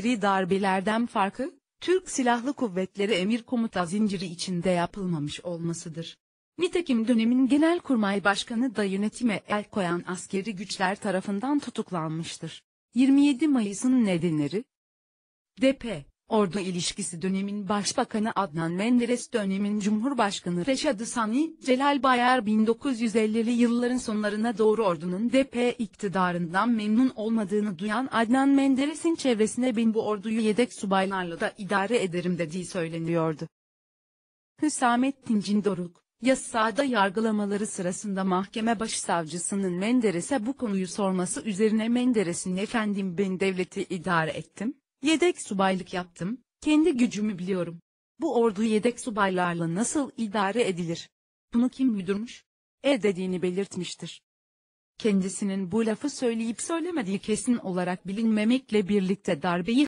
askeri darbelerden farkı, Türk Silahlı Kuvvetleri emir komuta zinciri içinde yapılmamış olmasıdır. Nitekim dönemin Genelkurmay Başkanı da yönetime el koyan askeri güçler tarafından tutuklanmıştır. 27 Mayıs'ın nedenleri DP Ordu ilişkisi dönemin Başbakanı Adnan Menderes dönemin Cumhurbaşkanı Reşadı Sani Celal Bayar 1950'li yılların sonlarına doğru ordunun DP iktidarından memnun olmadığını duyan Adnan Menderes'in çevresine bin bu orduyu yedek subaylarla da idare ederim dediği söyleniyordu. Hüsamettin Cindoruk, yasada yargılamaları sırasında mahkeme başsavcısının Menderes'e bu konuyu sorması üzerine Menderes'in efendim ben devleti idare ettim Yedek subaylık yaptım, kendi gücümü biliyorum. Bu ordu yedek subaylarla nasıl idare edilir? Bunu kim müdürmüş? E dediğini belirtmiştir. Kendisinin bu lafı söyleyip söylemediği kesin olarak bilinmemekle birlikte darbeyi